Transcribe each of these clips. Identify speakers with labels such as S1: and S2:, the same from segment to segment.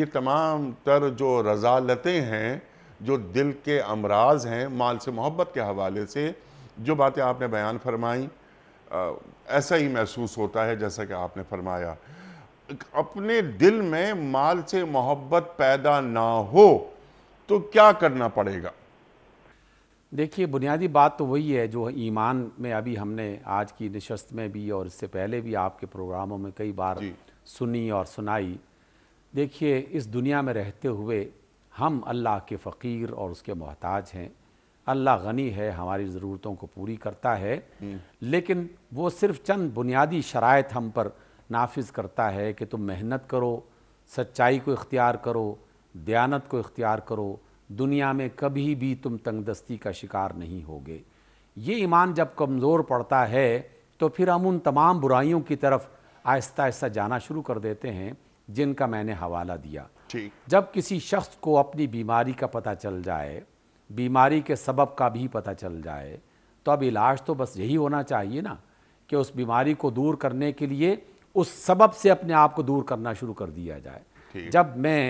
S1: ये तमाम तर जो रजालतें हैं जो दिल के अमराज हैं माल से मोहब्बत के हवाले से जो बातें आपने बयान फरमाई ऐसा ही महसूस होता है जैसा कि आपने फरमाया अपने दिल में माल से मोहब्बत पैदा ना हो तो क्या करना पड़ेगा
S2: देखिए बुनियादी बात तो वही है जो ईमान में अभी हमने आज की नशस्त में भी और इससे पहले भी आपके प्रोग्रामों में कई बार सुनी और सुनाई देखिए इस दुनिया में रहते हुए हम अल्लाह के फ़कीर और उसके मोहताज हैं अल्लाह गनी है हमारी ज़रूरतों को पूरी करता है हम्म। लेकिन वो सिर्फ चंद बुनियादी शरात हम पर नाफिज करता है कि तुम मेहनत करो सच्चाई को इख्तियार करो दयानत को इख्तियार करो दुनिया में कभी भी तुम तंगदस्ती का शिकार नहीं होगे ये ईमान जब कमज़ोर पड़ता है तो फिर हम उन तमाम बुराइयों की तरफ आहिस्ता आहिस्ता जाना शुरू कर देते हैं जिनका मैंने हवाला दिया जब किसी शख्स को अपनी बीमारी का पता चल जाए बीमारी के सबब का भी पता चल जाए तो अब इलाज तो बस यही होना चाहिए ना कि उस बीमारी को दूर करने के लिए उस सबब से अपने आप को दूर करना शुरू कर दिया जाए जब मैं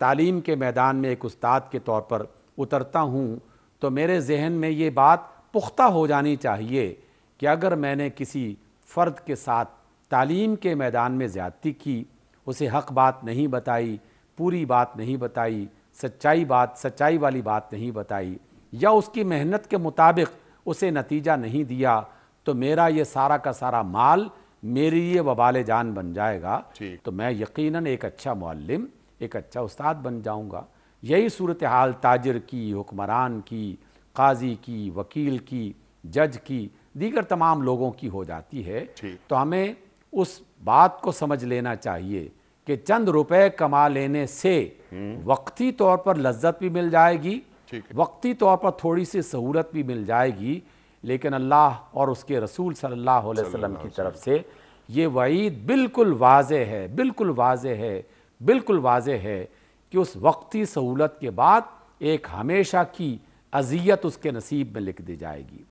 S2: तालीम के मैदान में एक उस्ताद के तौर पर उतरता हूँ तो मेरे जहन में ये बात पुख्ता हो जानी चाहिए कि अगर मैंने किसी फ़र्द के साथ तालीम के मैदान में ज़्यादती की उसे हक बात नहीं बताई पूरी बात नहीं बताई सच्चाई बात सच्चाई वाली बात नहीं बताई या उसकी मेहनत के मुताबिक उसे नतीजा नहीं दिया तो मेरा ये सारा का सारा माल मेरे लिए वबाल जान बन जाएगा तो मैं यकीनन एक अच्छा मुल्म एक अच्छा उस्ताद बन जाऊंगा यही सूरत हाल ताजर की हुक्मरान की काजी की वकील की जज की दीगर तमाम लोगों की हो जाती है तो हमें उस बात को समझ लेना चाहिए कि चंद रुपए कमा लेने से हम्म। वक्ती तौर पर लज्जत भी मिल जाएगी वक्ती तौर पर थोड़ी सी सहूलत भी मिल जाएगी लेकिन अल्लाह और उसके रसूल सल्लल्लाहु अलैहि वसल्लम की तरफ से ये वईद बिल्कुल वाज है बिल्कुल वाज है बिल्कुल वाज है कि उस वक्ती सहूलत के बाद एक हमेशा की अजियत उसके नसीब में लिख दी जाएगी